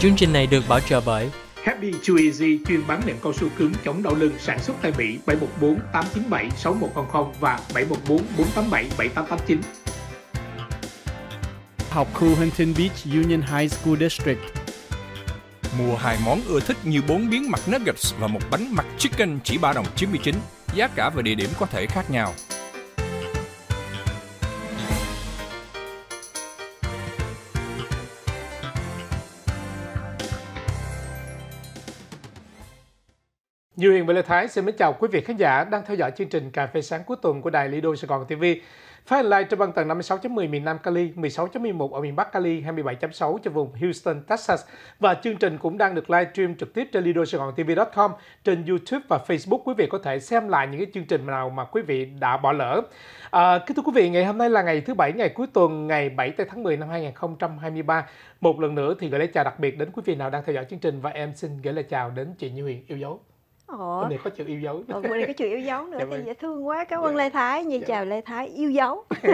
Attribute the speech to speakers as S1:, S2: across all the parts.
S1: Chương trình này được bảo trợ bởi
S2: Happy Chew Easy chuyên bán nệm cao su cứng chống đau lưng sản xuất tại Mỹ 714 897 6100 và 714 487 7889. Học khu Huntington Beach Union High School District. Mua hai món ưa thích như bốn miếng mặt nuggets và một bánh mặt chicken chỉ 3 đồng 99. Giá cả và địa điểm có thể khác nhau. Như Huyền và Lê Thái xin mến chào quý vị khán giả đang theo dõi chương trình Cà phê sáng cuối tuần của Đài Lido Sài Gòn TV. Phát hành live trên băng tần 56.10 miền Nam Cali, 16.11 ở miền Bắc Cali, 27.6 cho vùng Houston, Texas. Và chương trình cũng đang được live stream trực tiếp trên Lido Sài TV.com, trên YouTube và Facebook. Quý vị có thể xem lại những cái chương trình nào mà quý vị đã bỏ lỡ. À, kính thưa quý vị, ngày hôm nay là ngày thứ Bảy, ngày cuối tuần, ngày 7 tháng 10 năm 2023. Một lần nữa thì gửi lời chào đặc biệt đến quý vị nào đang theo dõi chương trình và em xin gửi lời chào đến chị Như Huyền yêu dấu. Ủa. này có chữ yêu dấu. Ủa, bên này có chữ yêu dấu nữa. Dạ thì vâng. dễ dạ,
S1: thương quá. Cảm dạ ơn dạ. Lê Thái. Như dạ. chào vâng. Lê Thái yêu dấu.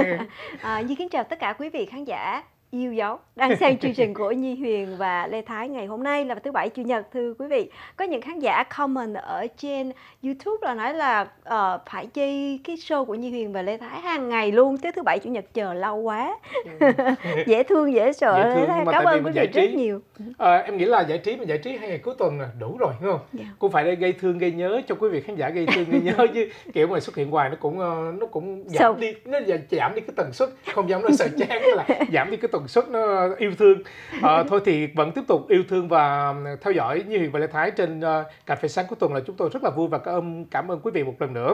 S1: à, như kính chào tất cả quý vị khán giả yêu dấu đang xem chương trình của Nhi Huyền và Lê Thái ngày hôm nay là thứ bảy chủ nhật thưa quý vị có những khán giả comment ở trên YouTube là nói là uh, phải chi cái show của Nhi Huyền và Lê Thái hàng ngày luôn tới thứ bảy chủ nhật chờ lâu quá ừ.
S2: dễ thương dễ sợ dễ thương, cảm ơn quý vị rất nhiều à, em nghĩ là giải trí mà giải trí hai ngày cuối tuần là đủ rồi đúng không yeah. Dạ. cũng phải gây thương gây nhớ cho quý vị khán giả gây thương gây nhớ chứ kiểu mà xuất hiện hoài nó cũng ờ, nó cũng giảm Xong. đi nó giảm đi cái tần suất không dám nói sợ chán là giảm đi cái tần tần suất nó ờ, yêu thương à, thôi thì vẫn tiếp tục yêu thương và theo dõi như Hiền và Lê Thái trên uh, ờ, cà phê sáng của tuần là chúng tôi rất là vui và cảm ơn cảm ơn quý vị một lần nữa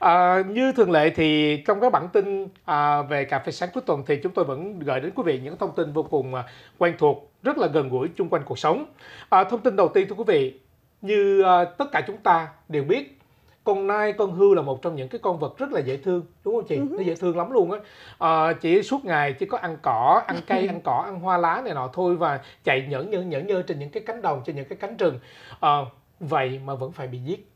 S2: à, như thường lệ thì trong các bản tin à, về cà phê sáng cuối tuần thì chúng tôi vẫn gửi đến quý vị những thông tin vô cùng quen thuộc rất là gần gũi chung quanh cuộc sống à, thông tin đầu tiên thưa quý vị như uh, tất cả chúng ta đều biết con nai con hư là một trong những cái con vật rất là dễ thương đúng không chị ừ nó dễ thương lắm luôn á à, ờ, chị suốt ngày chỉ có ăn cỏ ăn cây ăn cỏ ăn hoa lá này nọ thôi và chạy nhẫn nhẫn nhẫn nhơ trên những cái cánh đồng trên những cái cánh rừng à, vậy mà vẫn phải bị giết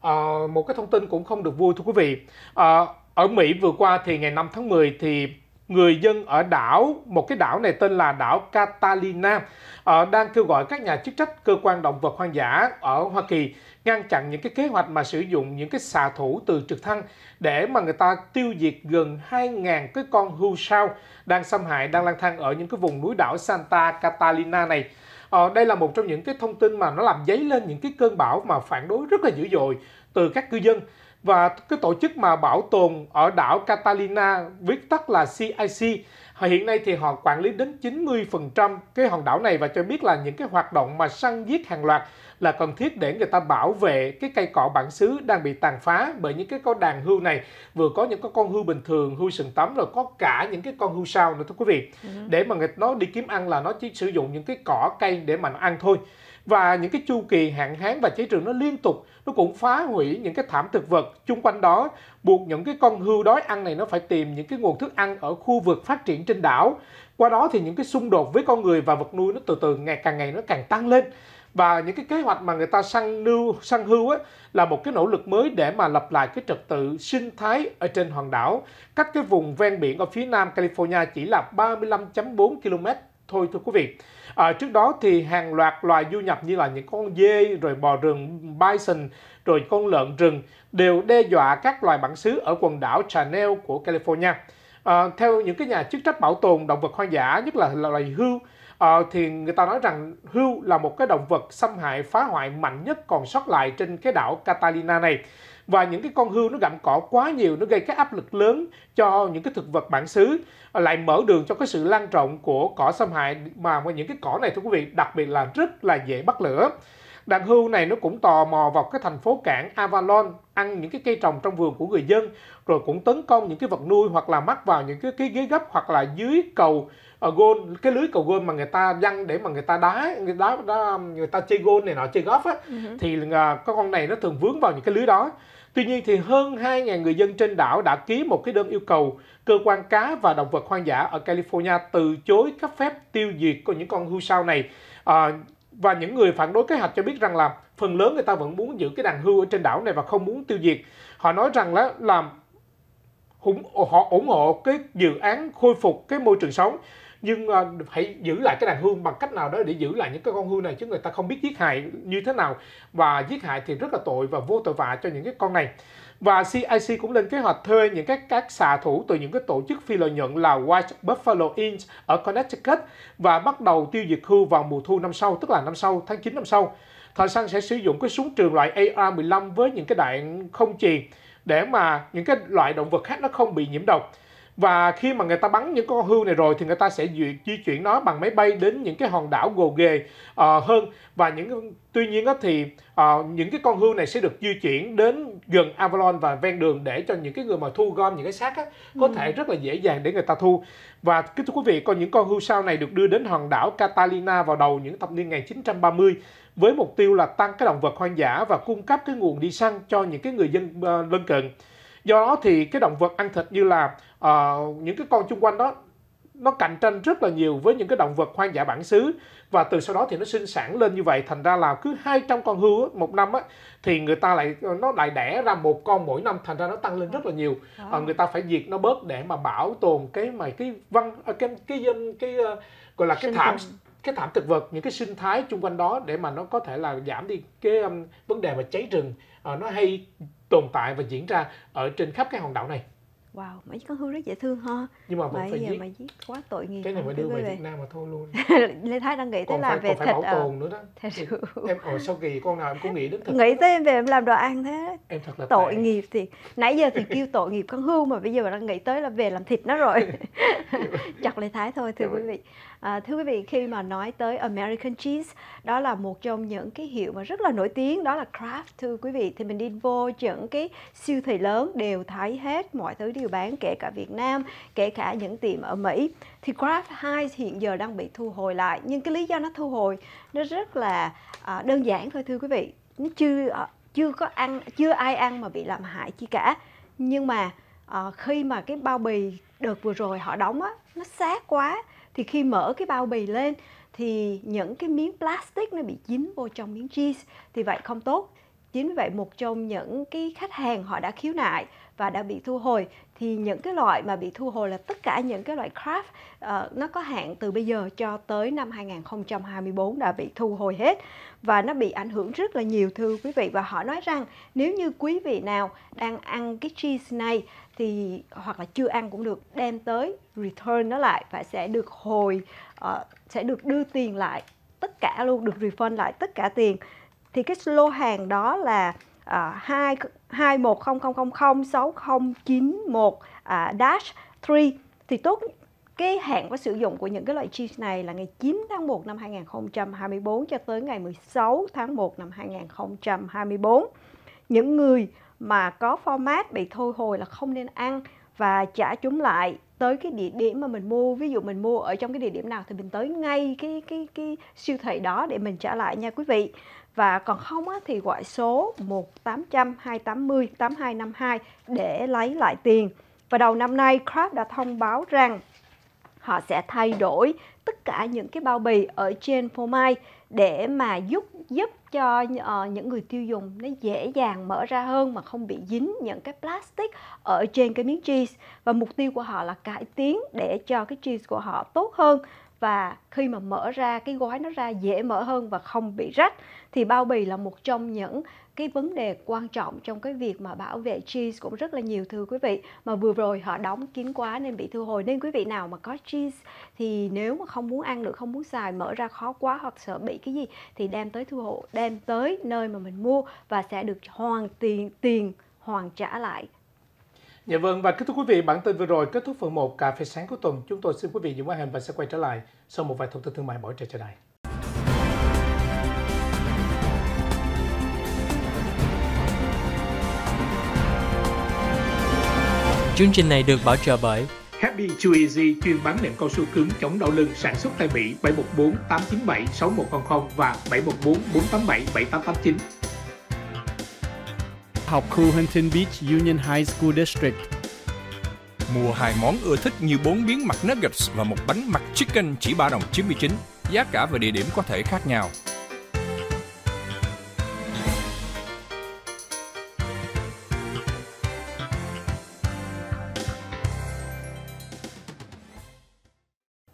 S2: à, một cái thông tin cũng không được vui thưa quý vị à, ở Mỹ vừa qua thì ngày 5 tháng 10 thì người dân ở đảo, một cái đảo này tên là đảo Catalina, ờ, đang kêu gọi các nhà chức trách cơ quan động vật hoang dã ở Hoa Kỳ ngăn chặn những cái kế hoạch mà sử dụng những cái xạ thủ từ trực thăng để mà người ta tiêu diệt gần 2.000 cái con hưu sao đang xâm hại, đang lang thang ở những cái vùng núi đảo Santa Catalina này. Ờ, đây là một trong những cái thông tin mà nó làm dấy lên những cái cơn bão mà phản đối rất là dữ dội từ các cư dân và cái tổ chức mà bảo tồn ở đảo Catalina viết tắt là CIC hiện nay thì họ quản lý đến 90% cái hòn đảo này và cho biết là những cái hoạt động mà săn giết hàng loạt là cần thiết để người ta bảo vệ cái cây cỏ bản xứ đang bị tàn phá bởi những cái con đàn hưu này vừa có những cái con hưu bình thường hưu sừng tấm rồi có cả những cái con hưu sao nữa thưa quý vị ừ. để mà người nó đi kiếm ăn là nó chỉ sử dụng những cái cỏ cây để mà nó ăn thôi và những cái chu kỳ hạn hán và cháy rừng nó liên tục nó cũng phá hủy những cái thảm thực vật chung quanh đó buộc những cái con hưu đói ăn này nó phải tìm những cái nguồn thức ăn ở khu vực phát triển trên đảo qua đó thì những cái xung đột với con người và vật nuôi nó từ từ ngày càng ngày nó càng tăng lên và những cái kế hoạch mà người ta săn lưu săn hưu á, là một cái nỗ lực mới để mà lập lại cái trật tự sinh thái ở trên hòn đảo cách cái vùng ven biển ở phía nam California chỉ là 35.4 km thôi thưa quý vị. À, trước đó thì hàng loạt loài du nhập như là những con dê, rồi bò rừng, bison, rồi con lợn rừng đều đe dọa các loài bản xứ ở quần đảo Chanel của California. À, theo những cái nhà chức trách bảo tồn động vật hoang dã, nhất là loài hươu, à, thì người ta nói rằng hươu là một cái động vật xâm hại phá hoại mạnh nhất còn sót lại trên cái đảo Catalina này và những cái con hươu nó gặm cỏ quá nhiều nó gây cái áp lực lớn cho những cái thực vật bản xứ lại mở đường cho cái sự lan rộng của cỏ xâm hại mà những cái cỏ này thưa quý vị đặc biệt là rất là dễ bắt lửa đàn hươu này nó cũng tò mò vào cái thành phố cảng Avalon ăn những cái cây trồng trong vườn của người dân rồi cũng tấn công những cái vật nuôi hoặc là mắc vào những cái, cái ghế gấp hoặc là dưới cầu uh, gôn cái lưới cầu gôn mà người ta văng để mà người ta đá người đá, đá người ta chơi gôn này nọ chơi golf á uh-huh. thì uh, con này nó thường vướng vào những cái lưới đó Tuy nhiên thì hơn 2.000 người dân trên đảo đã ký một cái đơn yêu cầu cơ quan cá và động vật hoang dã ở California từ chối cấp phép tiêu diệt của những con hươu sao này. À, và những người phản đối kế hoạch cho biết rằng là phần lớn người ta vẫn muốn giữ cái đàn hươu ở trên đảo này và không muốn tiêu diệt. Họ nói rằng là làm họ ủng hộ cái dự án khôi phục cái môi trường sống nhưng uh, ờ, hãy giữ lại cái đàn hương bằng cách nào đó để giữ lại những cái con hương này chứ người ta không biết giết hại như thế nào và giết hại thì rất là tội và vô tội vạ cho những cái con này và CIC cũng lên kế hoạch thuê những các các xạ thủ từ những cái tổ chức phi lợi nhuận là White Buffalo Inc ở Connecticut và bắt đầu tiêu diệt hưu vào mùa thu năm sau tức là năm sau tháng 9 năm sau thợ săn sẽ sử dụng cái súng trường loại AR-15 với những cái đạn không chì để mà những cái loại động vật khác nó không bị nhiễm độc và khi mà người ta bắn những con hươu này rồi thì người ta sẽ di, di chuyển nó bằng máy bay đến những cái hòn đảo gồ ghề uh, hơn và những tuy nhiên đó thì uh, những cái con hươu này sẽ được di chuyển đến gần Avalon và ven đường để cho những cái người mà thu gom những cái xác á, có ừ. thể rất là dễ dàng để người ta thu và kính thưa quý vị còn những con hươu sau này được đưa đến hòn đảo Catalina vào đầu những thập niên 1930 với mục tiêu là tăng cái động vật hoang dã và cung cấp cái nguồn đi săn cho những cái người dân uh, lân cận do đó thì cái động vật ăn thịt như là uh, những cái con chung quanh đó nó cạnh tranh rất là nhiều với những cái động vật hoang dã bản xứ và từ sau đó thì nó sinh sản lên như vậy thành ra là cứ 200 con hươu một năm á thì người ta lại nó lại đẻ ra một con mỗi năm thành ra nó tăng lên rất là nhiều à, người ta phải diệt nó bớt để mà bảo tồn cái mà cái văn à, cái cái cái, cái ờ, gọi là cái thảm cái thảm thực vật những cái sinh thái chung quanh đó để mà nó có thể là giảm đi cái um, vấn đề mà cháy rừng uh, nó hay tồn tại và diễn ra ở trên khắp cái hòn đảo này
S1: wow mấy con hươu rất dễ thương ha nhưng mà vẫn phải giết mà giết quá tội
S2: nghiệp cái này phải đưa về Việt Nam mà thôi luôn
S1: Lê Thái đang nghĩ tới là về còn thịt bảo à. tồn nữa đó
S2: thịt em ở ờ, sau kỳ con nào em cũng nghĩ đến thịt nghĩ
S1: tới em về em làm đồ ăn thế
S2: em thật là tội tệ.
S1: nghiệp thì nãy giờ thì kêu tội nghiệp con hươu mà bây giờ đang nghĩ tới là về làm thịt nó rồi chặt Lê Thái thôi thưa dạ vâng. quý vị à, thưa quý vị khi mà nói tới American cheese đó là một trong những cái hiệu mà rất là nổi tiếng đó là Kraft thưa quý vị thì mình đi vô những cái siêu thị lớn đều thấy hết mọi thứ đều bán kể cả Việt Nam kể cả những tiệm ở Mỹ thì Kraft 2 hiện giờ đang bị thu hồi lại nhưng cái lý do nó thu hồi nó rất là à, đơn giản thôi thưa quý vị nó chưa à, chưa có ăn chưa ai ăn mà bị làm hại chi cả nhưng mà à, khi mà cái bao bì đợt vừa rồi họ đóng á nó sát quá thì khi mở cái bao bì lên thì những cái miếng plastic nó bị dính vô trong miếng cheese thì vậy không tốt chính vì vậy một trong những cái khách hàng họ đã khiếu nại và đã bị thu hồi thì những cái loại mà bị thu hồi là tất cả những cái loại craft uh, nó có hạn từ bây giờ cho tới năm 2024 đã bị thu hồi hết và nó bị ảnh hưởng rất là nhiều thưa quý vị và họ nói rằng nếu như quý vị nào đang ăn cái cheese này thì hoặc là chưa ăn cũng được đem tới return nó lại và sẽ được hồi uh, sẽ được đưa tiền lại tất cả luôn được refund lại tất cả tiền thì cái lô hàng đó là à, hai hai một không không không sáu không chín một à, dash 3 thì tốt cái hạn có sử dụng của những cái loại cheese này là ngày 9 tháng 1 năm 2024 cho tới ngày 16 tháng 1 năm 2024. Những người mà có format bị thu hồi là không nên ăn và trả chúng lại tới cái địa điểm mà mình mua ví dụ mình mua ở trong cái địa điểm nào thì mình tới ngay cái cái cái siêu thị đó để mình trả lại nha quý vị và còn không thì gọi số 1800 280 8252 để lấy lại tiền. Và đầu năm nay Kraft đã thông báo rằng họ sẽ thay đổi tất cả những cái bao bì ở trên phô mai để mà giúp giúp cho uh, những người tiêu dùng nó dễ dàng mở ra hơn mà không bị dính những cái plastic ở trên cái miếng cheese và mục tiêu của họ là cải tiến để cho cái cheese của họ tốt hơn và khi mà mở ra cái gói nó ra dễ mở hơn và không bị rách thì bao bì là một trong những cái vấn đề quan trọng trong cái việc mà bảo vệ cheese cũng rất là nhiều thưa quý vị mà vừa rồi họ đóng kín quá nên bị thu hồi nên quý vị nào mà có cheese thì nếu mà không muốn ăn được không muốn xài mở ra khó quá hoặc sợ bị cái gì thì đem tới thu hộ đem tới nơi mà mình mua và sẽ được hoàn tiền tiền hoàn trả lại
S2: Dạ vâng, và kính thưa quý vị, bản tin vừa rồi kết thúc phần 1 Cà phê sáng của tuần. Chúng tôi xin quý vị giữ màn hình và sẽ quay trở lại sau một vài thông tin thương mại bổ trợ trở này.
S1: Chương trình này được bảo trợ bởi
S2: Happy Chew Easy chuyên bán nệm cao su cứng chống đau lưng sản xuất tại Mỹ 714 897 6100 và 714 487 7889 học khu Huntington Beach Union High School District. Mua hai món ưa thích như bốn miếng mặt nuggets và một bánh mặt chicken chỉ 3 đồng 99. Giá cả và địa điểm có thể khác nhau.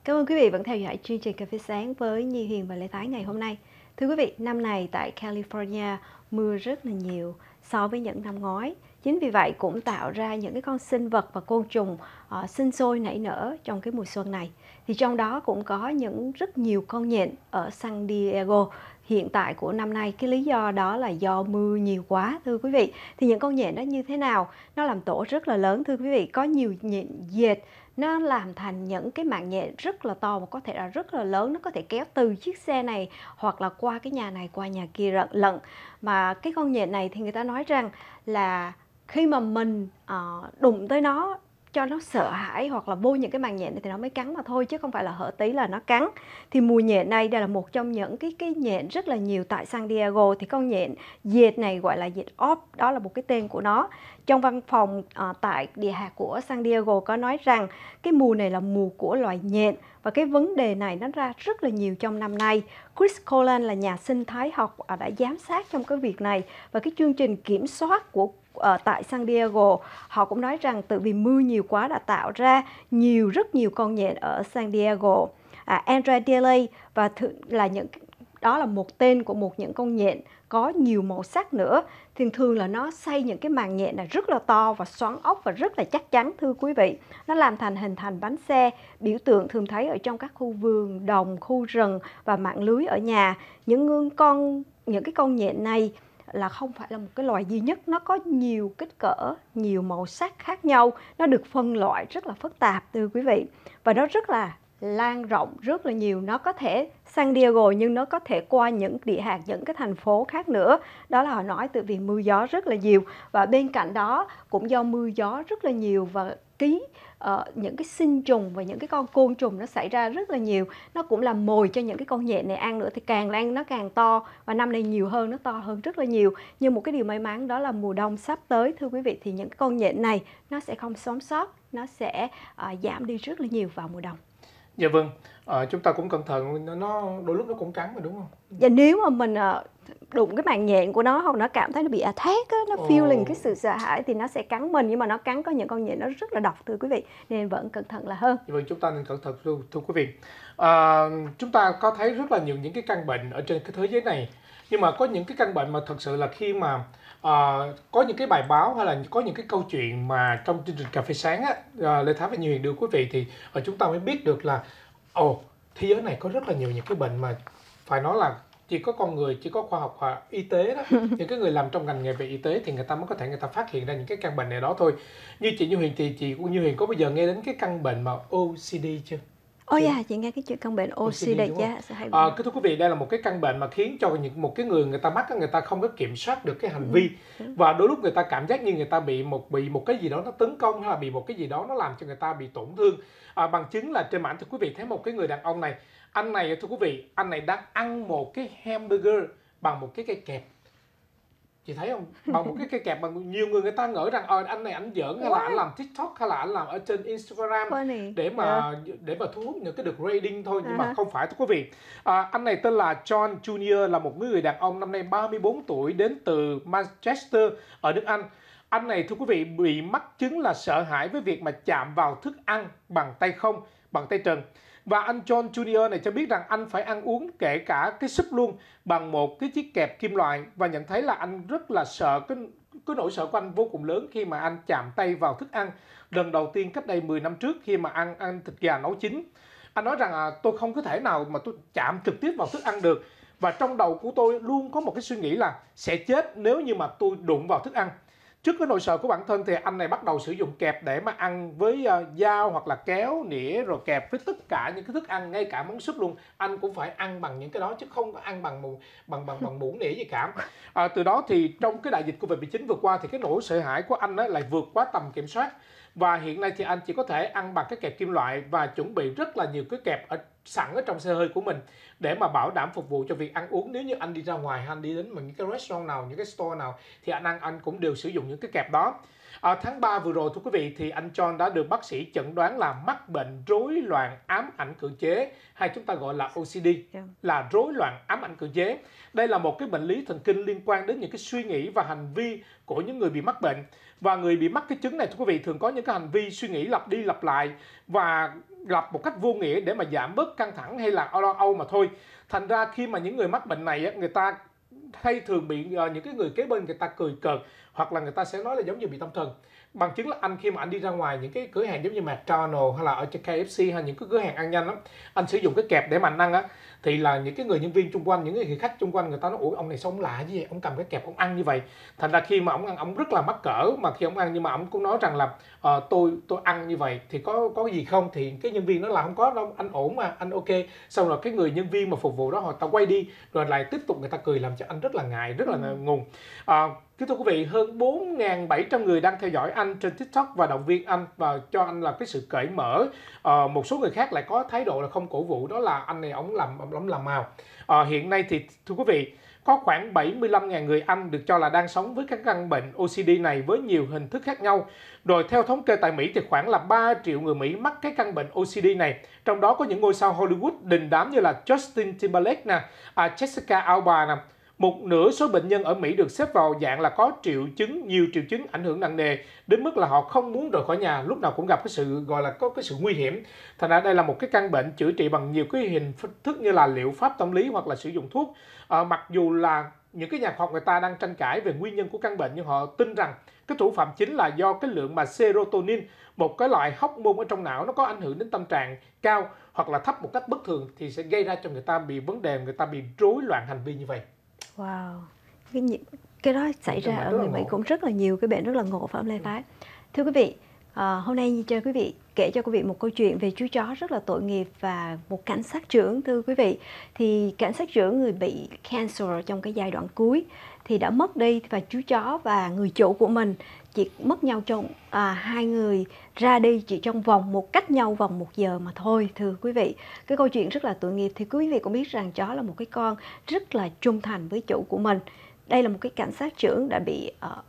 S1: Cảm ơn quý vị vẫn theo dõi chương trình Cà phê sáng với Nhi Huyền và Lê Thái ngày hôm nay. Thưa quý vị, năm này tại California mưa rất là nhiều so với những năm ngoái. Chính vì vậy cũng tạo ra những cái con sinh vật và côn trùng uh, sinh sôi nảy nở trong cái mùa xuân này. Thì trong đó cũng có những rất nhiều con nhện ở San Diego hiện tại của năm nay cái lý do đó là do mưa nhiều quá thưa quý vị thì những con nhện nó như thế nào nó làm tổ rất là lớn thưa quý vị có nhiều nhện dệt nó làm thành những cái mạng nhện rất là to và có thể là rất là lớn nó có thể kéo từ chiếc xe này hoặc là qua cái nhà này qua nhà kia lận lận mà cái con nhện này thì người ta nói rằng là khi mà mình uh, đụng tới nó cho nó sợ hãi hoặc là vô những cái màng nhện này thì nó mới cắn mà thôi chứ không phải là hở tí là nó cắn thì mùi nhện này đây là một trong những cái cái nhện rất là nhiều tại San Diego thì con nhện dệt này gọi là dệt óp đó là một cái tên của nó trong văn phòng à, tại địa hạt của San Diego có nói rằng cái mùi này là mùi của loài nhện và cái vấn đề này nó ra rất là nhiều trong năm nay. Chris Colan là nhà sinh thái học ờ, đã giám sát trong cái việc này và cái chương trình kiểm soát của uh, tại San Diego họ cũng nói rằng tự vì mưa nhiều quá đã tạo ra nhiều rất nhiều con nhện ở San Diego à, Andrea Daly và thử, là những đó là một tên của một những con nhện có nhiều màu sắc nữa thường thường là nó xây những cái màng nhện là rất là to và xoắn ốc và rất là chắc chắn thưa quý vị nó làm thành hình thành bánh xe biểu tượng thường thấy ở trong các khu vườn đồng khu rừng và mạng lưới ở nhà những con những cái con nhện này là không phải là một cái loài duy nhất nó có nhiều kích cỡ nhiều màu sắc khác nhau nó được phân loại rất là phức tạp thưa quý vị và nó rất là lan rộng rất là nhiều nó có thể San Diego nhưng nó có thể qua những địa hạt những cái thành phố khác nữa đó là họ nói từ vì mưa gió rất là nhiều và bên cạnh đó cũng do mưa gió rất là nhiều và ký uh, những cái sinh trùng và những cái con côn trùng nó xảy ra rất là nhiều nó cũng làm mồi cho những cái con nhện này ăn nữa thì càng ăn nó càng to và năm nay nhiều hơn nó to hơn rất là nhiều nhưng một cái điều may mắn đó là mùa đông sắp tới thưa quý vị thì những cái con nhện này nó sẽ không sống sót nó sẽ uh, giảm đi rất là nhiều vào mùa đông
S2: dạ vâng à, chúng ta cũng cẩn thận nó đôi lúc nó cũng cắn mà đúng không
S1: dạ nếu mà mình uh, đụng cái màng nhện của nó hoặc nó cảm thấy nó bị attack á, nó feeling oh. cái sự sợ hãi thì nó sẽ cắn mình nhưng mà nó cắn có những con nhện nó rất là độc thưa quý vị nên vẫn cẩn thận là hơn.
S2: Vâng chúng ta nên cẩn thận thưa, thưa quý vị. À, chúng ta có thấy rất là nhiều những cái căn bệnh ở trên cái thế giới này nhưng mà có những cái căn bệnh mà thật sự là khi mà à, có những cái bài báo hay là có những cái câu chuyện mà trong chương trình cà phê sáng á à, Lê Thái và nhiều Huyền đưa quý vị thì à, chúng ta mới biết được là ồ oh, thế giới này có rất là nhiều những cái bệnh mà phải nói là chỉ có con người chỉ có khoa học và y tế đó những cái người làm trong ngành nghề về y tế thì người ta mới có thể người ta phát hiện ra những cái căn bệnh này đó thôi như chị như huyền thì chị cũng như huyền có bao giờ nghe đến cái căn bệnh mà OCD chưa
S1: Ôi oh dạ, chị nghe cái chuyện căn bệnh OCD, OCD dạ, sẽ hay à,
S2: thưa quý vị, đây là một cái căn bệnh mà khiến cho những một cái người người ta mắc người ta không có kiểm soát được cái hành vi ừ. và đôi lúc người ta cảm giác như người ta bị một bị một cái gì đó nó tấn công hay là bị một cái gì đó nó làm cho người ta bị tổn thương. À, bằng chứng là trên mạng thì quý vị thấy một cái người đàn ông này anh này thưa quý vị anh này đang ăn một cái hamburger bằng một cái cây kẹp chị thấy không bằng một cái cây kẹp bằng nhiều người người ta ngỡ rằng ờ anh này ảnh giỡn hay là anh làm tiktok hay là anh làm ở trên instagram Funny. để mà yeah. Dạ. để mà thu hút những cái được rating thôi nhưng uh-huh. mà dạ. không phải thưa quý vị à, anh này tên là john junior là một người đàn ông năm nay 34 tuổi đến từ manchester ở nước anh anh này thưa quý vị bị mắc chứng là sợ hãi với việc mà chạm vào thức ăn bằng tay không bằng tay trần và anh John Junior này cho biết rằng anh phải ăn uống kể cả cái súp luôn bằng một cái chiếc kẹp kim loại và nhận thấy là anh rất là sợ cái cái nỗi sợ của anh vô cùng lớn khi mà anh chạm tay vào thức ăn lần đầu tiên cách đây 10 năm trước khi mà ăn ăn thịt gà nấu chín. Anh nói rằng à, tôi không có thể nào mà tôi chạm trực tiếp vào thức ăn được và trong đầu của tôi luôn có một cái suy nghĩ là sẽ chết nếu như mà tôi đụng vào thức ăn trước cái nỗi sợ của bản thân thì anh này bắt đầu sử dụng kẹp để mà ăn với uh, dao hoặc là kéo nĩa rồi kẹp với tất cả những cái thức ăn ngay cả món súp luôn anh cũng phải ăn bằng những cái đó chứ không có ăn bằng bằng bằng bằng, bằng muỗng nĩa gì cả à, từ đó thì trong cái đại dịch covid 19 vừa qua thì cái nỗi sợ hãi của anh ấy lại vượt quá tầm kiểm soát và hiện nay thì anh chỉ có thể ăn bằng cái kẹp kim loại và chuẩn bị rất là nhiều cái kẹp ở sẵn ở trong xe hơi của mình để mà bảo đảm phục vụ cho việc ăn uống nếu như anh đi ra ngoài anh đi đến những cái restaurant nào những cái store nào thì anh ăn anh cũng đều sử dụng những cái kẹp đó À, tháng 3 vừa rồi thưa quý vị thì anh John đã được bác sĩ chẩn đoán là mắc bệnh rối loạn ám ảnh cưỡng chế hay chúng ta gọi là OCD yeah. Dạ. là rối loạn ám ảnh cưỡng chế. Đây là một cái bệnh lý thần kinh liên quan đến những cái suy nghĩ và hành vi của những người bị mắc bệnh và người bị mắc cái chứng này thưa quý vị thường có những cái hành vi suy nghĩ lặp đi lặp lại và lặp một cách vô nghĩa để mà giảm bớt căng thẳng hay là lo âu mà thôi. Thành ra khi mà những người mắc bệnh này người ta hay thường bị ờ, những cái người kế bên người ta cười cợt hoặc là người ta sẽ nói là giống như bị tâm thần bằng chứng là anh khi mà anh đi ra ngoài những cái cửa hàng giống như McDonald hay là ở trên KFC hay những cái cửa hàng ăn nhanh lắm anh sử dụng cái kẹp để mà anh ăn á thì là những cái người nhân viên xung quanh những người khách xung quanh người ta nói ủa ông này sống lạ gì vậy ông cầm cái kẹp ông ăn như vậy thành ra khi mà ông ăn ông rất là mắc cỡ mà khi ông ăn nhưng mà ông cũng nói rằng là à, tôi tôi ăn như vậy thì có có gì không thì cái nhân viên nó là không có đâu anh ổn mà anh ok xong rồi cái người nhân viên mà phục vụ đó họ ta quay đi rồi lại tiếp tục người ta cười làm cho anh rất là ngại rất là ừ. ngùng à, Kính thưa quý vị, hơn 4.700 người đang theo dõi anh trên TikTok và động viên anh và cho anh là cái sự cởi mở. À, một số người khác lại có thái độ là không cổ vũ đó là anh này ổng làm lắm là màu. À, ờ, hiện nay thì thưa quý vị, có khoảng 75.000 người Anh được cho là đang sống với các căn bệnh OCD này với nhiều hình thức khác nhau. Rồi theo thống kê tại Mỹ thì khoảng là 3 triệu người Mỹ mắc cái căn bệnh OCD này. Trong đó có những ngôi sao Hollywood đình đám như là Justin Timberlake nè, à Jessica Alba nè, một nửa số bệnh nhân ở Mỹ được xếp vào dạng là có triệu chứng, nhiều triệu chứng ảnh hưởng nặng nề đến mức là họ không muốn rời khỏi nhà, lúc nào cũng gặp cái sự gọi là có cái sự nguy hiểm. Thành ra đây là một cái căn bệnh chữa trị bằng nhiều cái hình thức như là liệu pháp tâm lý hoặc là sử dụng thuốc. À, mặc dù là những cái nhà khoa học người ta đang tranh cãi về nguyên nhân của căn bệnh nhưng họ tin rằng cái thủ phạm chính là do cái lượng mà serotonin một cái loại hóc môn ở trong não nó có ảnh hưởng đến tâm trạng cao hoặc là thấp một cách bất thường thì sẽ gây ra cho người ta bị vấn đề người ta bị rối loạn hành vi như vậy
S1: Wow. Cái, những cái đó xảy ra ở người Mỹ cũng rất là nhiều cái bệnh rất là ngộ phải không Lê ừ. Thái? Thưa quý vị, à, hôm nay như cho quý vị kể cho quý vị một câu chuyện về chú chó rất là tội nghiệp và một cảnh sát trưởng thưa quý vị. Thì cảnh sát trưởng người bị cancer trong cái giai đoạn cuối thì đã mất đi và chú chó và người chủ của mình chỉ mất nhau trong à, hai người ra đi chỉ trong vòng một cách nhau vòng một giờ mà thôi thưa quý vị cái câu chuyện rất là tội nghiệp thì quý vị cũng biết rằng chó là một cái con rất là trung thành với chủ của mình đây là một cái cảnh sát trưởng đã bị uh,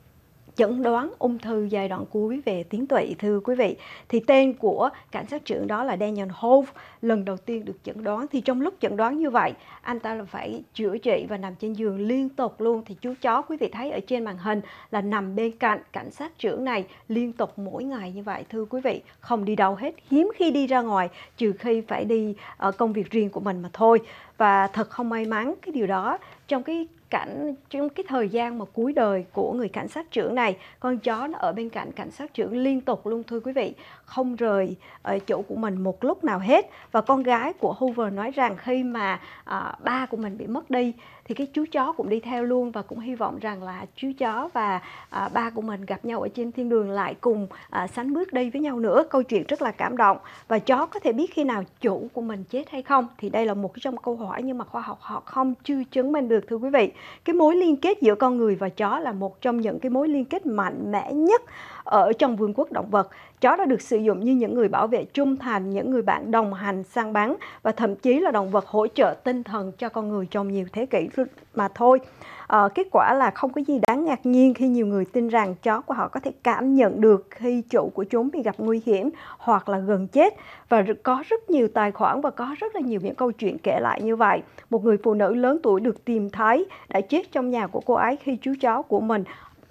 S1: chẩn đoán ung thư giai đoạn cuối về tiến tụy thưa quý vị thì tên của cảnh sát trưởng đó là Daniel Hove lần đầu tiên được chẩn đoán thì trong lúc chẩn đoán như vậy anh ta là phải chữa trị và nằm trên giường liên tục luôn thì chú chó quý vị thấy ở trên màn hình là nằm bên cạnh cảnh sát trưởng này liên tục mỗi ngày như vậy thưa quý vị không đi đâu hết hiếm khi đi ra ngoài trừ khi phải đi ở ờ, công việc riêng của mình mà thôi và thật không may mắn cái điều đó trong cái cảnh trong cái thời gian mà cuối đời của người cảnh sát trưởng này con chó nó ở bên cạnh cảnh sát trưởng liên tục luôn thưa quý vị không rời ờ, chỗ của mình một lúc nào hết và con gái của Hoover nói rằng khi mà à, ba của mình bị mất đi thì cái chú chó cũng đi theo luôn và cũng hy vọng rằng là chú chó và à, ba của mình gặp nhau ở trên thiên đường lại cùng à, sánh bước đi với nhau nữa câu chuyện rất là cảm động và chó có thể biết khi nào chủ của mình chết hay không thì đây là một trong câu hỏi nhưng mà khoa học họ không chưa chứng minh được thưa quý vị cái mối liên kết giữa con người và chó là một trong những cái mối liên kết mạnh mẽ nhất ở trong vương quốc động vật. Chó đã được sử dụng như những người bảo vệ trung thành, những người bạn đồng hành, sang bán và thậm chí là động vật hỗ trợ tinh thần cho con người trong nhiều thế kỷ mà thôi. À, kết quả là không có gì đáng ngạc nhiên khi nhiều người tin rằng chó của họ có thể cảm nhận được khi chủ của chúng bị gặp nguy hiểm hoặc là gần chết và có rất nhiều tài khoản và có rất là nhiều những câu chuyện kể lại như vậy. Một người phụ nữ lớn tuổi được tìm thấy đã chết trong nhà của cô ấy khi chú chó của mình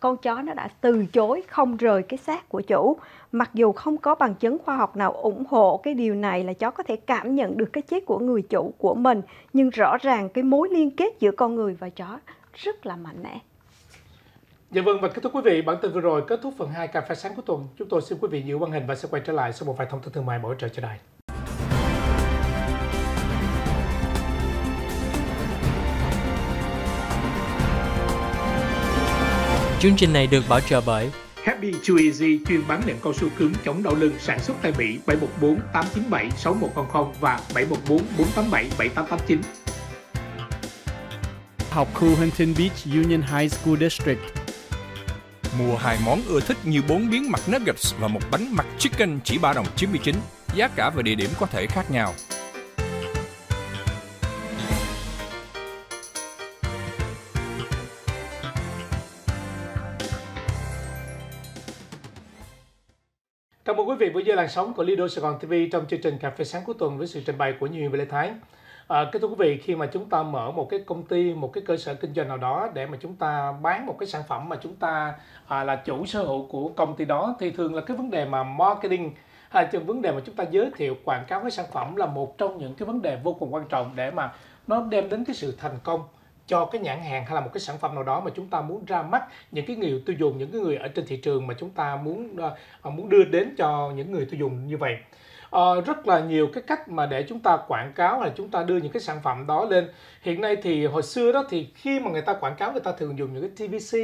S1: con chó nó đã từ chối không rời cái xác của chủ mặc dù không có bằng chứng khoa học nào ủng hộ cái điều này là chó có thể cảm nhận được cái chết của người chủ của mình nhưng rõ ràng cái mối liên kết giữa con người và chó rất là mạnh mẽ
S2: Dạ vâng và kết thúc quý vị bản tin vừa rồi kết thúc phần 2 cà phê sáng của tuần. Chúng tôi xin quý vị giữ màn hình và sẽ quay trở lại sau một vài thông tin thương mại bổ trợ cho đài.
S1: Chương trình này được bảo trợ bởi
S2: Happy Too Easy chuyên bán nệm cao su cứng chống đau lưng sản xuất tại Mỹ 714 897 6100 và 714 487 7889. Học khu Huntington Beach Union High School District Mua hai món ưa thích như bốn miếng mặt nuggets và một bánh mặt chicken chỉ 3 đồng 99. Giá cả và địa điểm có thể khác nhau. Chào mừng quý vị với dưới làn sóng của Lido Sài Gòn TV trong chương trình Cà phê sáng cuối tuần với sự trình bày của Như Huyền và Lê Thái. À, kính thưa quý vị, khi mà chúng ta mở một cái công ty, một cái cơ sở kinh doanh nào đó để mà chúng ta bán một cái sản phẩm mà chúng ta à, là chủ sở hữu của công ty đó thì thường là cái vấn đề mà marketing hay à, vấn đề mà chúng ta giới thiệu quảng cáo cái sản phẩm là một trong những cái vấn đề vô cùng quan trọng để mà nó đem đến cái sự thành công cho cái nhãn hàng hay là một cái sản phẩm nào đó mà chúng ta muốn ra mắt những cái người tiêu dùng những cái người ở trên thị trường mà chúng ta muốn uh, muốn đưa đến cho những người tiêu dùng như vậy uh, rất là nhiều cái cách mà để chúng ta quảng cáo là chúng ta đưa những cái sản phẩm đó lên hiện nay thì hồi xưa đó thì khi mà người ta quảng cáo người ta thường dùng những cái TVC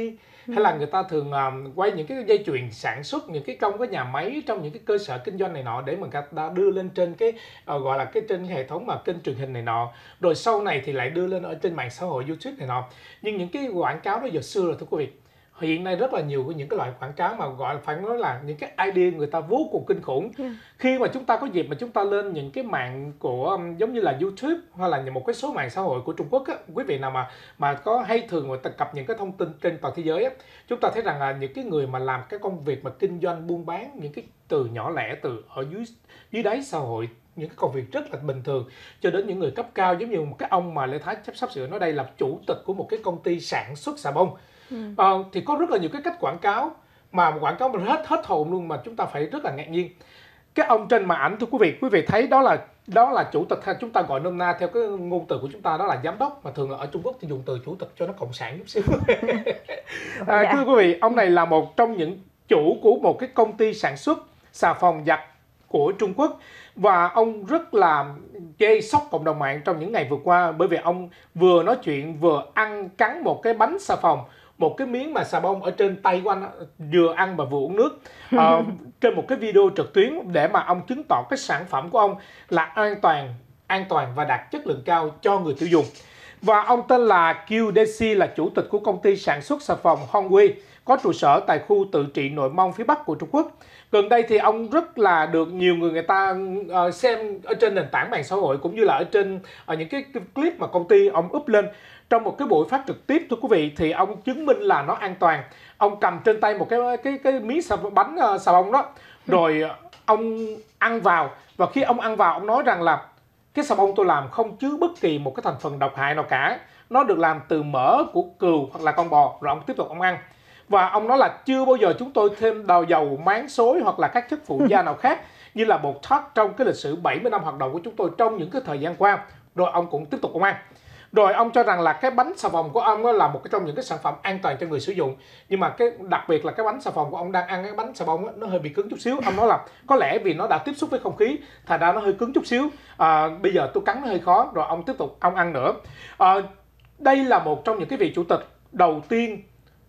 S2: hay là ừ. người ta thường um, quay những cái dây chuyền sản xuất những cái công cái nhà máy trong những cái cơ sở kinh doanh này nọ để mà người ta đưa lên trên cái uh, gọi là cái trên cái hệ thống mà kênh truyền hình này nọ rồi sau này thì lại đưa lên ở trên mạng xã hội youtube này nọ nhưng những cái quảng cáo đó giờ xưa rồi thưa quý vị hiện nay rất là nhiều những cái loại quảng cáo mà gọi là phải nói là những cái idea người ta vô cùng kinh khủng yeah. khi mà chúng ta có dịp mà chúng ta lên những cái mạng của um, giống như là YouTube hay là một cái số mạng xã hội của Trung Quốc á, quý vị nào mà mà có hay thường mà cập những cái thông tin trên toàn thế giới á, chúng ta thấy rằng là những cái người mà làm cái công việc mà kinh doanh buôn bán những cái từ nhỏ lẻ từ ở dưới dưới đáy xã hội những cái công việc rất là bình thường cho đến những người cấp cao giống như một cái ông mà Lê Thái sắp sắp sửa nói đây là chủ tịch của một cái công ty sản xuất xà bông ừ. à, thì có rất là nhiều cái cách quảng cáo mà quảng cáo mình hết hết hồn luôn mà chúng ta phải rất là ngạc nhiên cái ông trên màn ảnh thưa quý vị quý vị thấy đó là đó là chủ tịch hay chúng ta gọi nôm na theo cái ngôn từ của chúng ta đó là giám đốc mà thường là ở Trung Quốc thì dùng từ chủ tịch cho nó cộng sản chút xíu à, dạ. thưa quý vị ông này là một trong những chủ của một cái công ty sản xuất xà phòng giặt của Trung Quốc và ông rất là gây sốc cộng đồng mạng trong những ngày vừa qua bởi vì ông vừa nói chuyện vừa ăn cắn một cái bánh xà phòng một cái miếng mà xà bông ở trên tay của anh vừa ăn và vừa uống nước à, trên một cái video trực tuyến để mà ông chứng tỏ cái sản phẩm của ông là an toàn an toàn và đạt chất lượng cao cho người tiêu dùng và ông tên là QDC là chủ tịch của công ty sản xuất xà phòng Hongwei có trụ sở tại khu tự trị nội mông phía bắc của Trung Quốc. Gần đây thì ông rất là được nhiều người người ta ờ, xem ở trên nền tảng mạng xã hội cũng như là ở trên ở những cái clip mà công ty ông up lên trong một cái buổi phát trực tiếp thưa quý vị thì ông chứng minh là nó an toàn ông cầm trên tay một cái cái cái miếng xà, bánh uh, xà bông đó rồi ờ, ông ăn vào và khi ông ăn vào ông nói rằng là cái xà bông tôi làm không chứa bất kỳ một cái thành phần độc hại nào cả nó được làm từ mỡ của cừu hoặc là con bò rồi ông tiếp tục ông ăn và ông nói là chưa bao giờ chúng tôi thêm đào dầu máng xối hoặc là các chất phụ gia nào khác như là bột thoát trong cái lịch sử 70 năm hoạt động của chúng tôi trong những cái thời gian qua rồi ông cũng tiếp tục ông ăn rồi ông cho rằng là cái bánh xà phòng của ông là một cái trong những cái sản phẩm an toàn cho người sử dụng nhưng mà cái đặc biệt là cái bánh xà phòng của ông đang ăn cái bánh xà bông nó hơi bị cứng chút xíu ông nói là có lẽ vì nó đã tiếp xúc với không khí thành ra nó hơi cứng chút xíu à, bây giờ tôi cắn nó hơi khó rồi ông tiếp tục ông ăn nữa à, đây là một trong những cái vị chủ tịch đầu tiên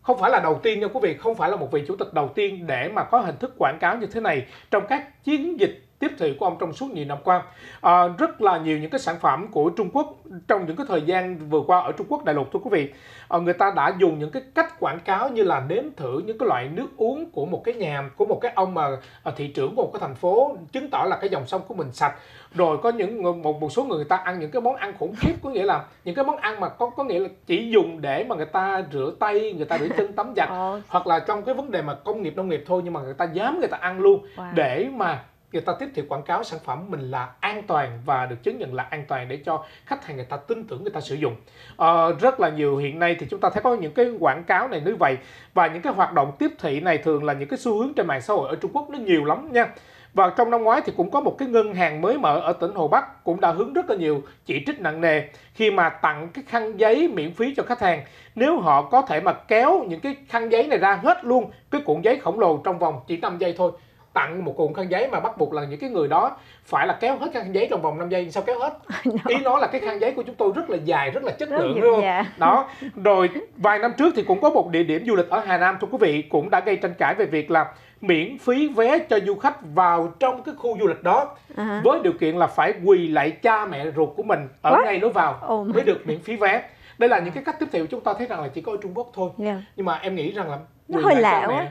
S2: không phải là đầu tiên nha quý vị không phải là một vị chủ tịch đầu tiên để mà có hình thức quảng cáo như thế này trong các chiến dịch tiếp thị của ông trong suốt nhiều năm qua. À, rất là nhiều những cái sản phẩm của Trung Quốc trong những cái thời gian vừa qua ở Trung Quốc đại lục thưa quý vị, à, người ta đã dùng những cái cách quảng cáo như là nếm thử những cái loại nước uống của một cái nhà của một cái ông mà à, thị trưởng của một cái thành phố chứng tỏ là cái dòng sông của mình sạch. Rồi có những một một số người người ta ăn những cái món ăn khủng khiếp có nghĩa là những cái món ăn mà có có nghĩa là chỉ dùng để mà người ta rửa tay, người ta rửa chân tắm giặt hoặc là trong cái vấn đề mà công nghiệp nông nghiệp thôi nhưng mà người ta dám người ta ăn luôn wow. để mà người ta tiếp thị quảng cáo sản phẩm mình là an toàn và được chứng nhận là an toàn để cho khách hàng người ta tin tưởng người ta sử dụng à, rất là nhiều hiện nay thì chúng ta thấy có những cái quảng cáo này như vậy và những cái hoạt động tiếp thị này thường là những cái xu hướng trên mạng xã hội ở Trung Quốc nó nhiều lắm nha và trong năm ngoái thì cũng có một cái ngân hàng mới mở ở tỉnh Hồ Bắc cũng đã hướng rất là nhiều chỉ trích nặng nề khi mà tặng cái khăn giấy miễn phí cho khách hàng. Nếu họ có thể mà kéo những cái khăn giấy này ra hết luôn cái cuộn giấy khổng lồ trong vòng chỉ 5 giây thôi tặng một cuộn khăn giấy mà bắt buộc là những cái người đó phải là kéo hết khăn giấy trong vòng 5 giây sao kéo hết ý nói là cái khăn giấy của chúng tôi rất là dài rất là chất rất lượng đúng đó rồi vài năm trước thì cũng có một địa điểm du lịch ở Hà Nam thưa quý vị cũng đã gây tranh cãi về việc là miễn phí vé cho du khách vào trong cái khu du lịch đó uh-huh. với điều kiện là phải quỳ lại cha mẹ ruột của mình ở What? ngay lối vào oh mới được miễn phí vé đây là những cái cách tiếp theo chúng ta thấy rằng là chỉ có ở Trung Quốc thôi yeah. nhưng mà em nghĩ rằng là nó hơi lạ quá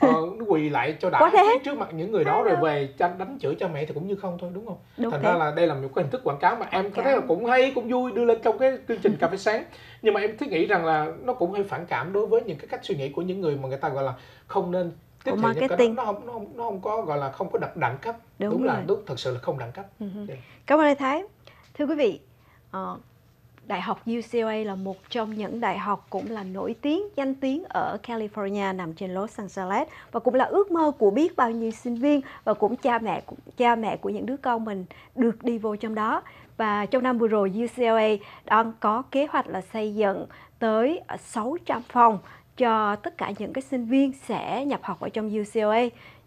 S2: ờ, quỳ lại cho đã trước mặt những người đó rồi về đánh chửi cho mẹ thì cũng như không thôi đúng không đúng thành thế. ra là đây là một cái hình thức quảng cáo mà em có thấy là cũng hay cũng vui đưa lên trong cái chương trình cà phê sáng nhưng mà em thấy nghĩ rằng là nó cũng hơi phản cảm đối với những cái cách suy nghĩ của những người mà người ta gọi là không nên tiếp thị những cái đó nó không nó không nó không có gọi là không có đặt đẳng cấp đúng, đúng rồi. là đúng thật sự là không đẳng cấp
S1: uh-huh. cảm ơn Lê Thái thưa quý vị uh, Đại học UCLA là một trong những đại học cũng là nổi tiếng, danh tiếng ở California nằm trên Los Angeles và cũng là ước mơ của biết bao nhiêu sinh viên và cũng cha mẹ cha mẹ của những đứa con mình được đi vô trong đó. Và trong năm vừa rồi UCLA đang có kế hoạch là xây dựng tới 600 phòng cho tất cả những cái sinh viên sẽ nhập học ở trong UCLA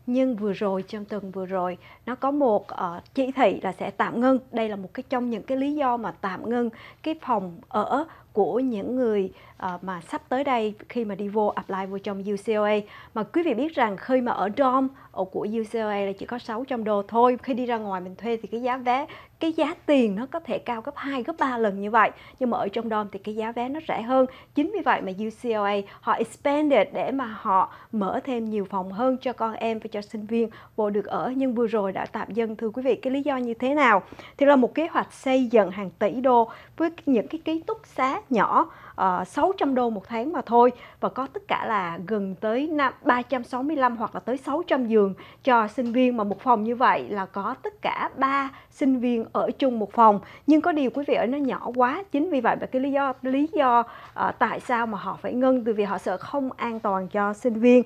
S1: nhưng vừa rồi trong tuần vừa rồi nó có một uh, chỉ thị là sẽ tạm ngưng đây là một cái trong những cái lý do mà tạm ngưng cái phòng ở của những người ờ, mà sắp tới đây khi mà đi vô apply vô trong UCLA mà quý vị biết rằng khi mà ở dorm ở của UCLA là chỉ có 600 đô thôi khi đi ra ngoài mình thuê thì cái giá vé cái giá tiền nó có thể cao gấp 2 gấp 3 lần như vậy nhưng mà ở trong dorm thì cái giá vé nó rẻ hơn chính vì vậy mà UCLA họ expanded để mà họ mở thêm nhiều phòng hơn cho con em và cho sinh viên vô được ở nhưng vừa rồi đã tạm dừng. thưa quý vị cái lý do như thế nào thì là một kế hoạch xây dựng hàng tỷ đô với những cái ký túc xá nhỏ ờ, uh, 600 đô một tháng mà thôi và có tất cả là gần tới 365 hoặc là tới 600 giường cho sinh viên mà một phòng như vậy là có tất cả 3 sinh viên ở chung một phòng nhưng có điều quý vị ở nó nhỏ quá chính vì vậy mà cái lý do lý do uh, tại sao mà họ phải ngưng từ vì họ sợ không an toàn cho sinh viên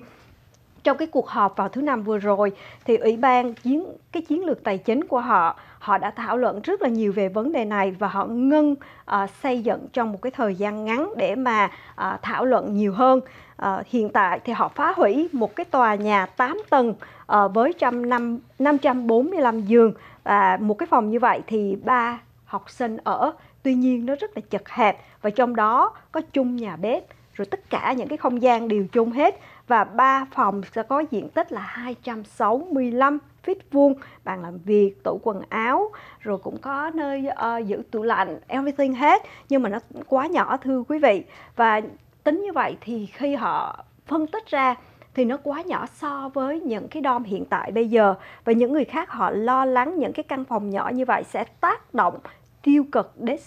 S1: trong cái cuộc họp vào thứ năm vừa rồi thì ủy ban chiến cái chiến lược tài chính của họ họ đã thảo luận rất là nhiều về vấn đề này và họ ngưng uh, xây dựng trong một cái thời gian ngắn để mà uh, thảo luận nhiều hơn. Uh, hiện tại thì họ phá hủy một cái tòa nhà 8 tầng uh, với trăm năm 545 giường và một cái phòng như vậy thì ba học sinh ở. Tuy nhiên nó rất là chật hẹp và trong đó có chung nhà bếp rồi tất cả những cái không gian đều chung hết và ba phòng sẽ có diện tích là 265 feet vuông bàn làm việc tủ quần áo rồi cũng có nơi uh, giữ tủ lạnh everything hết nhưng mà nó quá nhỏ thưa quý vị và tính như vậy thì khi họ phân tích ra thì nó quá nhỏ so với những cái dom hiện tại bây giờ và những người khác họ lo lắng những cái căn phòng nhỏ như vậy sẽ tác động tiêu cực đến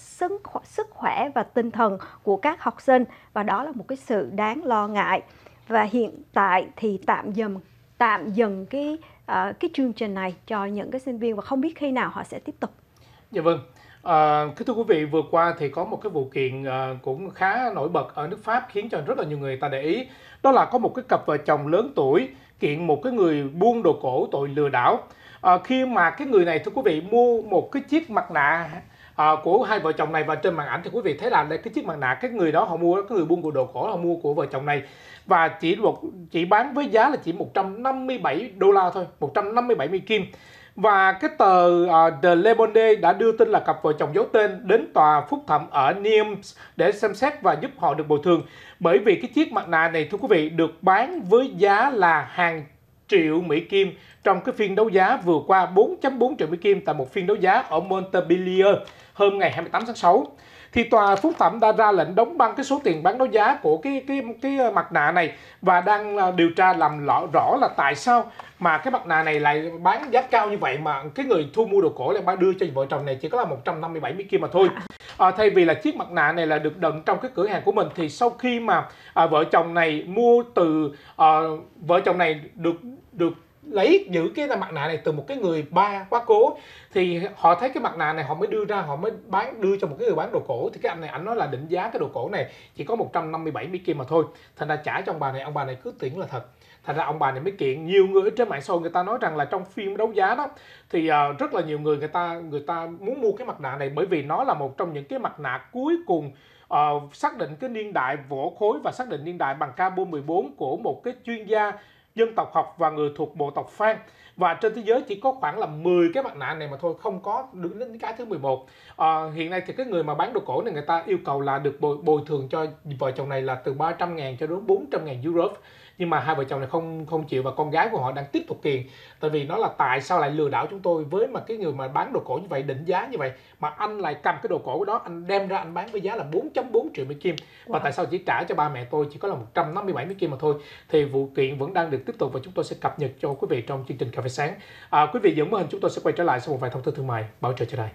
S1: sức khỏe và tinh thần của các học sinh và đó là một cái sự đáng lo ngại và hiện tại thì tạm dừng tạm dừng cái Ờ, cái chương trình này cho những cái sinh viên và không biết khi nào họ sẽ tiếp tục.
S2: Dạ vâng. À, uh, thưa quý vị, vừa qua thì có một cái vụ kiện uh, cũng khá nổi bật ở nước Pháp khiến cho rất là nhiều người ta để ý. Đó là có một cái cặp vợ chồng lớn tuổi kiện một cái người buôn đồ cổ tội lừa đảo. À, khi mà cái người này thưa quý vị mua một cái chiếc mặt nạ Ờ, của hai vợ chồng này và trên màn ảnh thì quý vị thấy là cái chiếc mặt nạ cái người đó họ mua cái người buôn của đồ cổ họ mua của vợ chồng này và chỉ một chỉ bán với giá là chỉ 157 đô la thôi 157 mỹ kim và cái tờ uh, The Le Monde đã đưa tin là cặp vợ chồng giấu tên đến tòa phúc thẩm ở Nimes để xem xét và giúp họ được bồi thường. Bởi vì cái chiếc mặt nạ này thưa quý vị được bán với giá là hàng triệu Mỹ Kim trong cái phiên đấu giá vừa qua 4.4 triệu Mỹ Kim tại một phiên đấu giá ở Montpellier hôm ngày 28 tháng 6 thì tòa phúc thẩm đã ra lệnh đóng băng cái số tiền bán đấu giá của cái cái cái mặt nạ này và đang à, điều tra làm rõ, rõ là tại sao mà cái mặt nạ này lại bán giá cao như vậy mà cái người thu mua đồ cổ lại bán đưa cho vợ chồng này chỉ có là 157 kia mà thôi. À, thay vì là chiếc mặt nạ này là được đựng trong cái cửa hàng của mình thì sau khi mà à, vợ chồng này mua từ à, vợ chồng này được được lấy giữ cái mặt nạ này từ một cái người ba quá cố thì họ thấy cái mặt nạ này họ mới đưa ra họ mới bán đưa cho một cái người bán đồ cổ thì cái anh này anh nói là định giá cái đồ cổ này chỉ có 157 mỹ kim mà thôi thành ra trả cho ông bà này ông bà này cứ tưởng là thật thành ra ông bà này mới kiện nhiều người trên mạng xã hội người ta nói rằng là trong phim đấu giá đó thì ờ, rất là nhiều người người ta người ta muốn mua cái mặt nạ này bởi vì nó là một trong những cái mặt nạ cuối cùng uh, xác định cái niên đại vỗ khối và xác định niên đại bằng carbon 14 của một cái chuyên gia dân tộc học và người thuộc bộ tộc Phan và trên thế giới chỉ có khoảng là 10 cái mặt nạ này mà thôi không có đứng đến cái thứ 11 à, ờ, hiện nay thì cái người mà bán đồ cổ này người ta yêu cầu là được bồi, bồi thường cho vợ chồng này là từ 300 ngàn cho đến 400 ngàn euro nhưng mà hai vợ chồng này không không chịu và con gái của họ đang tiếp tục kiện tại vì nó là tại sao lại lừa đảo chúng tôi với mà cái người mà bán đồ cổ như vậy định giá như vậy mà anh lại cầm cái đồ cổ đó anh đem ra anh bán với giá là 4.4 triệu mỹ kim và wow. tại sao chỉ trả cho ba mẹ tôi chỉ có là 157 mỹ kim mà thôi thì vụ kiện vẫn đang được tiếp tục và chúng tôi sẽ cập nhật cho quý vị trong chương trình cà phê sáng à, quý vị giữ mô hình chúng tôi sẽ quay trở lại sau một vài thông tin thương mại bảo trợ cho đây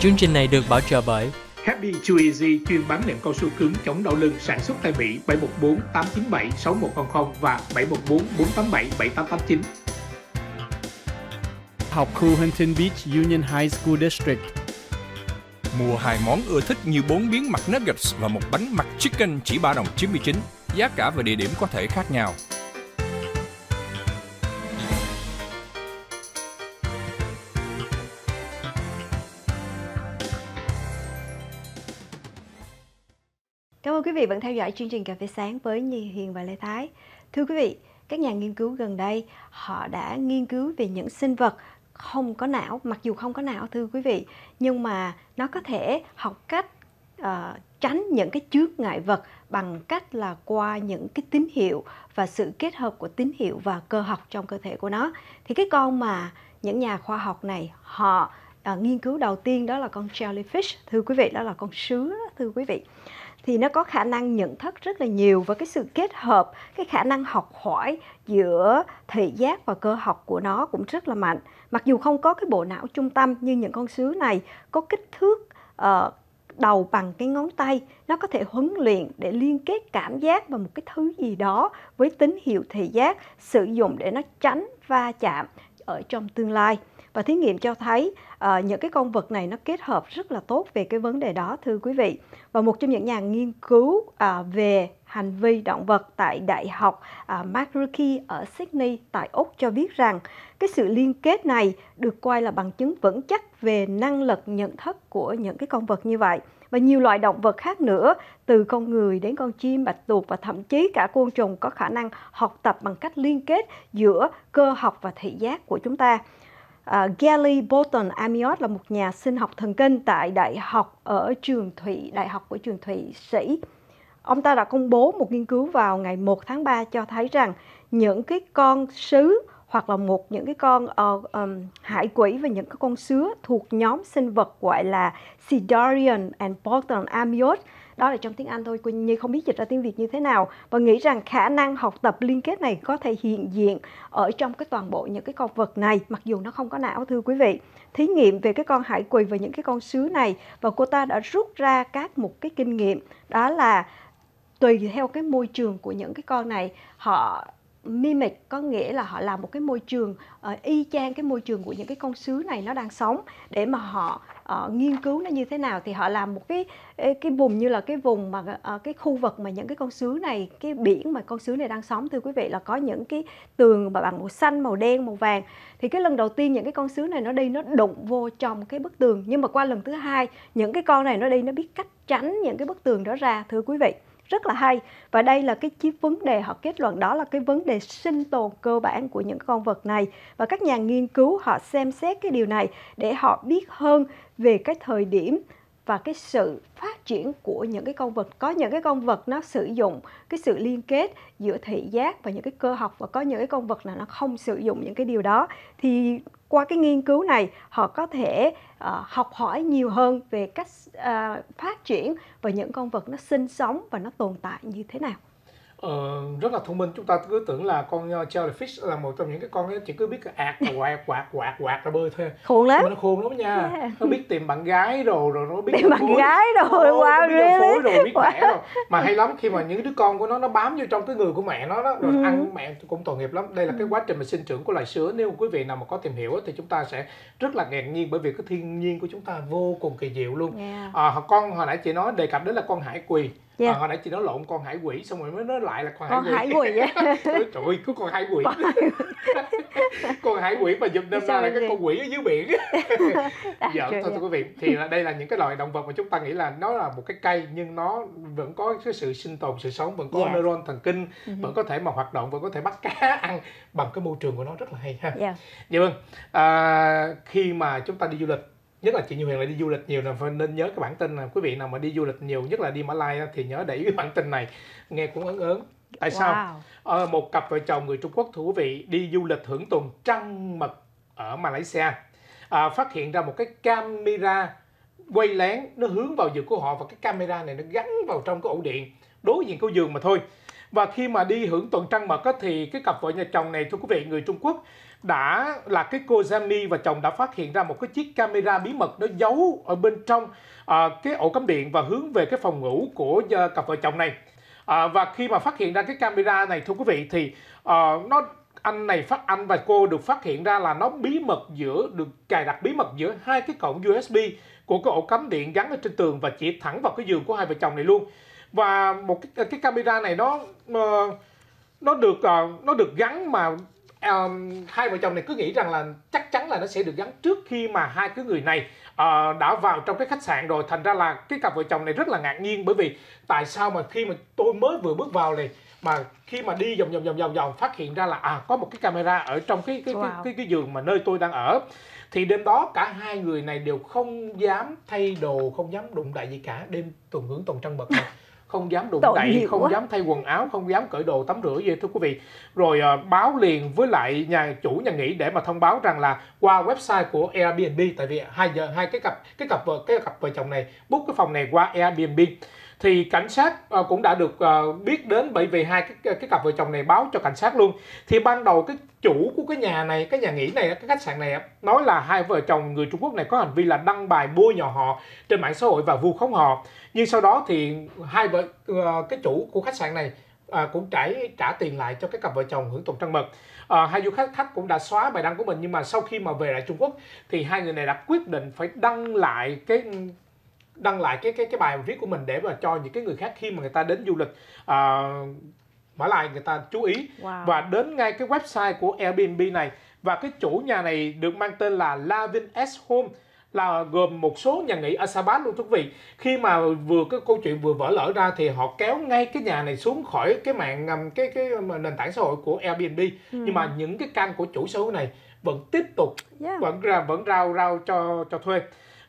S1: Chương trình này được bảo trợ bởi
S2: Happy Chew Easy chuyên bán nệm cao su cứng chống đau lưng sản xuất tại Mỹ 714 897 6100 và 714 487 7889. Học khu Huntington Beach Union High School District. Mua hai món ưa thích như bốn miếng mặt nuggets và một bánh mặt chicken chỉ 3 đồng 99. Giá cả và địa điểm có thể khác nhau.
S1: vị vẫn theo dõi chương trình Cà phê sáng với Nhi Huyền và Lê Thái. Thưa quý vị, các nhà nghiên cứu gần đây họ đã nghiên cứu về những sinh vật không có não, mặc dù không có não thưa quý vị, nhưng mà nó có thể học cách uh, tránh những cái chướng ngại vật bằng cách là qua những cái tín hiệu và sự kết hợp của tín hiệu và cơ học trong cơ thể của nó. Thì cái con mà những nhà khoa học này họ à, nghiên cứu đầu tiên đó là con jellyfish thưa quý vị đó là con sứa thưa quý vị thì nó có khả năng nhận thức rất là nhiều và cái sự kết hợp cái khả năng học hỏi giữa thị giác và cơ học của nó cũng rất là mạnh mặc dù không có cái bộ não trung tâm như những con sứa này có kích thước uh, đầu bằng cái ngón tay nó có thể huấn luyện để liên kết cảm giác và một cái thứ gì đó với tín hiệu thị giác sử dụng để nó tránh va chạm ở trong tương lai và thí nghiệm cho thấy uh, những cái con vật này nó kết hợp rất là tốt về cái vấn đề đó thưa quý vị và một trong những nhà nghiên cứu uh, về hành vi động vật tại đại học uh, ờ, McGill ở Sydney tại Úc cho biết rằng cái sự liên kết này được coi là bằng chứng vững chắc về năng lực nhận thức của những cái con vật như vậy và nhiều loại động vật khác nữa từ con người đến con chim bạch tuộc và thậm chí cả côn trùng có khả năng học tập bằng cách liên kết giữa cơ học và thị giác của chúng ta Uh, à, Gally Bolton Amiot là một nhà sinh học thần kinh tại đại học ở trường Thụy, đại học của trường Thụy Sĩ. Ông ta đã công bố một nghiên cứu vào ngày 1 tháng 3 cho thấy rằng những cái con sứ hoặc là một những cái con uh, um, hải quỷ và những cái con sứa thuộc nhóm sinh vật gọi là Cydarian and Bolton Amiot đó là trong tiếng Anh thôi Quỳnh Như không biết dịch ra tiếng Việt như thế nào và nghĩ rằng khả năng học tập liên kết này có thể hiện diện ở trong cái toàn bộ những cái con vật này mặc dù nó không có não thưa quý vị thí nghiệm về cái con hải quỳ và những cái con sứ này và cô ta đã rút ra các một cái kinh nghiệm đó là tùy theo cái môi trường của những cái con này họ mimic có nghĩa là họ làm một cái môi trường uh, y chang cái môi trường của những cái con sứ này nó đang sống để mà họ uh, nghiên cứu nó như thế nào thì họ làm một cái cái vùng như là cái vùng mà uh, cái khu vực mà những cái con sứ này cái biển mà con sứ này đang sống thưa quý vị là có những cái tường mà bằng màu xanh màu đen màu vàng thì cái lần đầu tiên những cái con sứ này nó đi nó đụng vô trong cái bức tường nhưng mà qua lần thứ hai những cái con này nó đi nó biết cách tránh những cái bức tường đó ra thưa quý vị rất là hay và đây là cái chiếc vấn đề họ kết luận đó là cái vấn đề sinh tồn cơ bản của những con vật này và các nhà nghiên cứu họ xem xét cái điều này để họ biết hơn về cái thời điểm và cái sự phát triển của những cái con vật có những cái con vật nó sử dụng cái sự liên kết giữa thị giác và những cái cơ học và có những cái con vật là nó không sử dụng những cái điều đó thì qua cái nghiên cứu này họ có thể uh, học hỏi nhiều hơn về cách uh, phát triển và những con vật nó sinh sống và nó tồn tại như thế nào
S2: Ờ, rất là thông minh chúng ta cứ tưởng là con ờ, jellyfish là một trong những cái con chỉ cứ biết ạt quạt quạt quạt quạt ra bơi thôi khôn lắm nó khôn lắm nha yeah. nó biết tìm bạn gái rồi rồi nó biết tìm bạn phối. gái rồi oh, wow nó biết phối rồi biết wow. mẹ rồi mà hay lắm khi mà những đứa con của nó nó bám vô trong cái người của mẹ nó đó rồi ừ. ăn mẹ cũng tội nghiệp lắm đây là cái ừ. quá trình mà sinh trưởng của loài sứa nếu quý vị nào mà có tìm hiểu thì chúng ta sẽ rất là ngạc nhiên bởi vì cái thiên nhiên của chúng ta vô cùng kỳ diệu luôn yeah. à, con hồi nãy chị nói đề cập đến là con hải quỳ yeah. Dạ. à, ờ, hồi nãy chị nói lộn con hải quỷ xong rồi mới nói lại là con hải con quỷ hải quỷ trời ơi có con hải quỷ con hải quỷ mà dùm năm ra là cái con quỷ ở dưới biển dạ, dạ thôi thưa quý vị thì là đây là những cái loài động vật mà chúng ta nghĩ là nó là một cái cây nhưng nó vẫn có cái sự sinh tồn sự sống vẫn có yeah. Dạ. neuron thần kinh uh-huh. vẫn có thể mà hoạt động vẫn có thể bắt cá ăn bằng cái môi trường của nó rất là hay ha dạ yeah. vâng à, khi mà chúng ta đi du lịch nhất là chị Như Huyền lại đi du lịch nhiều là nên nhớ cái bản tin là quý vị nào mà đi du lịch nhiều nhất là đi Malai thì nhớ để ý cái bản tin này nghe cũng ớn ớn tại wow. sao ờ, một cặp vợ chồng người Trung Quốc thú vị đi du lịch hưởng tuần trăng mật ở Malaysia à, phát hiện ra một cái camera quay lén nó hướng vào giường của họ và cái camera này nó gắn vào trong cái ổ điện đối diện cái giường mà thôi và khi mà đi hưởng tuần trăng mật á, thì cái cặp vợ nhà chồng này thưa quý vị người Trung Quốc đã là cái cô Jamie và chồng đã phát hiện ra một cái chiếc camera bí mật nó giấu ở bên trong à, cái ổ cắm điện và hướng về cái phòng ngủ của ờ, cặp vợ chồng này. À, và khi mà phát hiện ra cái camera này thưa quý vị thì à, nó anh này phát anh và cô được phát hiện ra là nó bí mật giữa được cài đặt bí mật giữa hai cái cổng USB của cái ổ cắm điện gắn ở trên tường và chỉ thẳng vào cái giường của hai vợ chồng này luôn và một cái, cái camera này nó uh, nó được uh, nó được gắn mà um, hai vợ chồng này cứ nghĩ rằng là chắc chắn là nó sẽ được gắn trước khi mà hai cái người này uh, đã vào trong cái khách sạn rồi thành ra là cái cặp vợ chồng này rất là ngạc nhiên bởi vì tại sao mà khi mà tôi mới vừa bước vào này mà khi mà đi vòng vòng vòng vòng vòng phát hiện ra là à có một cái camera ở trong cái cái wow. cái, cái cái giường mà nơi tôi đang ở thì đêm đó cả hai người này đều không dám thay đồ không dám đụng đại gì cả đêm tuần hưởng tuần trăng mật không dám đụng Tội đậy không quá. dám thay quần áo không dám cởi đồ tắm rửa gì thưa quý vị rồi à, báo liền với lại nhà chủ nhà nghỉ để mà thông báo rằng là qua website của Airbnb tại vì hai giờ hai cái cặp cái cặp vợ cái cặp vợ chồng này book cái phòng này qua Airbnb thì cảnh sát ờ, cũng đã được ờ, biết đến bởi vì hai cái, cái cặp vợ chồng này báo cho cảnh sát luôn thì ban đầu cái chủ của cái nhà này cái nhà nghỉ này cái khách sạn này nói là hai vợ chồng người Trung Quốc này có hành vi là đăng bài bôi nhọ họ trên mạng xã hội và vu khống họ nhưng sau đó thì hai vợ ờ, cái chủ của khách sạn này à, cũng trả trả tiền lại cho cái cặp vợ chồng hưởng tuần trăng mật à, hai du khách khách cũng đã xóa bài đăng của mình nhưng mà sau khi mà về lại Trung Quốc thì hai người này đã quyết định phải đăng lại cái đăng lại cái cái cái bài viết của mình để mà cho những cái người khác khi mà người ta đến du lịch uh, Mã Lai người ta chú ý wow. và đến ngay cái website của Airbnb này và cái chủ nhà này được mang tên là Lavin S Home là gồm một số nhà nghỉ ở Sa Bát luôn thú vị khi mà vừa cái câu chuyện vừa vỡ lở ra thì họ kéo ngay cái nhà này xuống khỏi cái mạng cái cái nền tảng xã hội của Airbnb ừ. nhưng mà những cái căn của chủ sở hữu này vẫn tiếp tục yeah. vẫn ra vẫn rao rao cho cho thuê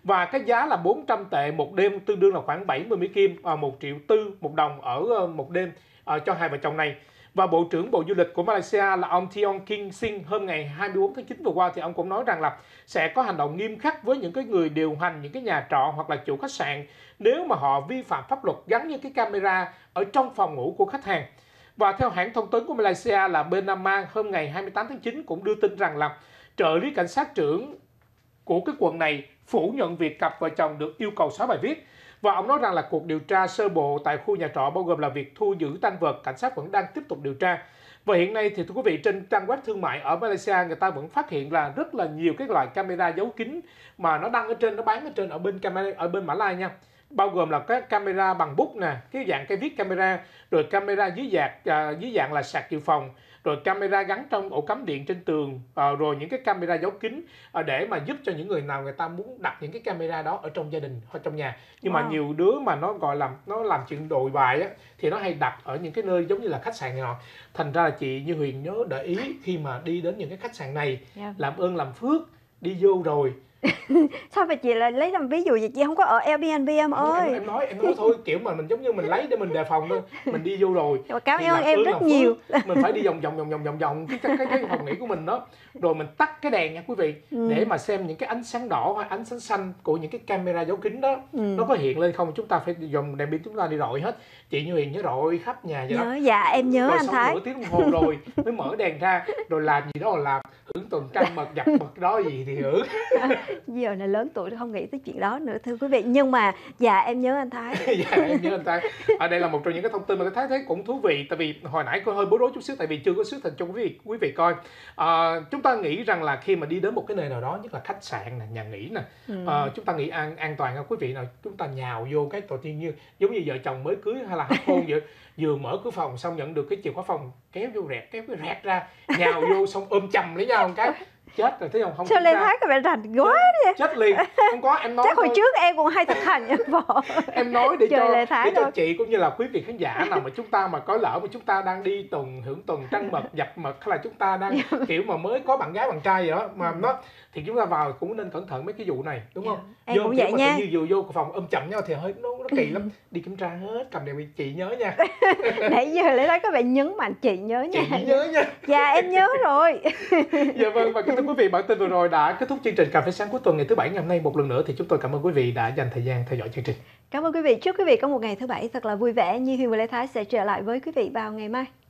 S2: và cái giá là 400 tệ một đêm tương đương là khoảng 70 Mỹ Kim và 1 triệu tư một đồng ở ờ, một đêm ờ, cho hai vợ chồng này và Bộ trưởng Bộ Du lịch của Malaysia là ông Tion King Sing hôm ngày 24 tháng 9 vừa qua thì ông cũng nói rằng là sẽ có hành động nghiêm khắc với những cái người điều hành những cái nhà trọ hoặc là chủ khách sạn nếu mà họ vi phạm pháp luật gắn những cái camera ở trong phòng ngủ của khách hàng. Và theo hãng thông tấn của Malaysia là Benama hôm ngày 28 tháng 9 cũng đưa tin rằng là trợ lý cảnh sát trưởng của cái quận này phủ nhận việc cặp vợ chồng được yêu cầu xóa bài viết. Và ông nói rằng là cuộc điều tra sơ bộ tại khu nhà trọ bao gồm là việc thu giữ tăng vật, cảnh sát vẫn đang tiếp tục điều tra. Và hiện nay thì thưa quý vị trên trang web thương mại ở Malaysia người ta vẫn phát hiện là rất là nhiều cái loại camera giấu kín mà nó đăng ở trên nó bán ở trên ở bên camera ở bên Mã Lai nha bao gồm là các camera bằng bút nè cái dạng cái viết camera rồi camera dưới dạng à, dưới dạng là sạc dự phòng rồi camera gắn trong ổ cắm điện trên tường à, rồi những cái camera giấu kín à, để mà giúp cho những người nào người ta muốn đặt những cái camera đó ở trong gia đình hoặc trong nhà nhưng wow. mà nhiều đứa mà nó gọi là nó làm chuyện đồi bại á thì nó hay đặt ở những cái nơi giống như là khách sạn này nọ thành ra là chị như huyền nhớ để ý khi mà đi đến những cái khách sạn này yeah. làm ơn làm phước đi vô rồi
S1: sao mà chị lại lấy làm ví dụ vậy chị không có ở Airbnb em ơi em, em nói
S2: em nói thôi kiểu mà mình giống như mình lấy để mình đề phòng thôi mình đi vô rồi Trời, cảm ơn em rất nhiều phước. mình phải đi vòng vòng vòng vòng vòng vòng cái cái, cái cái phòng nghỉ của mình đó rồi mình tắt cái đèn nha quý vị ừ. để mà xem những cái ánh sáng đỏ hay ánh sáng xanh của những cái camera giấu kính đó ừ. nó có hiện lên không chúng ta phải dùng đèn pin chúng ta đi rọi hết chị như hiền nhớ rọi khắp nhà vậy nhớ, đó dạ em nhớ rồi anh thái nửa tiếng đồng hồ rồi mới mở đèn ra rồi làm gì đó là làm hưởng tuần trăng mật dập mật đó gì thì hưởng
S1: giờ này lớn tuổi không nghĩ tới chuyện đó nữa thưa quý vị nhưng mà dạ em nhớ anh thái
S2: dạ em nhớ anh thái ở à, đây là một trong những cái thông tin mà cái thái thấy cũng thú vị tại vì hồi nãy có hơi bối rối chút xíu tại vì chưa có sứ thành cho quý vị quý vị coi à, chúng ta nghĩ rằng là khi mà đi đến một cái nơi nào đó nhất là khách sạn nè nhà nghỉ nè ừ. à, chúng ta nghĩ an an toàn không quý vị nào chúng ta nhào vô cái tổ tiên như giống như vợ chồng mới cưới hay là hấp hôn vậy vừa mở cửa phòng xong nhận được cái chìa khóa phòng kéo vô rẹt kéo cái rẹt ra nhào vô xong ôm chầm lấy nhau một cái chết rồi thế không không sao lê thái các bạn rành quá chết, chết liền
S1: không có em nói chắc thôi. hồi trước em cũng hay thực hành như bộ em nói để Trời cho để thôi. cho
S2: chị cũng như là quý vị khán giả nào mà chúng ta mà có lỡ mà chúng ta đang đi tuần hưởng tuần trăng mật dập mật hay là chúng ta đang dạ vâng. kiểu mà mới có bạn gái bạn trai vậy đó mà nó thì chúng ta vào cũng nên cẩn thận mấy cái vụ này đúng không dạ. em vô cũng vậy nha như vừa vô phòng ôm chậm nhau thì hơi nó, nó kỳ lắm đi kiểm tra hết cầm đều chị nhớ nha nãy giờ
S1: lấy thái các bạn nhấn mạnh chị nhớ nha chị nhớ
S2: nha dạ em nhớ rồi dạ vâng và cái thưa quý vị, bản tin vừa rồi đã kết thúc chương trình Cà phê sáng cuối tuần ngày thứ bảy ngày hôm nay. Một lần nữa thì chúng tôi cảm ơn quý vị đã dành thời gian theo dõi chương trình. Cảm ơn quý vị. Chúc
S1: quý vị có một ngày thứ bảy thật là vui vẻ. Như Huyền và Lê Thái sẽ trở lại với quý vị vào ngày mai.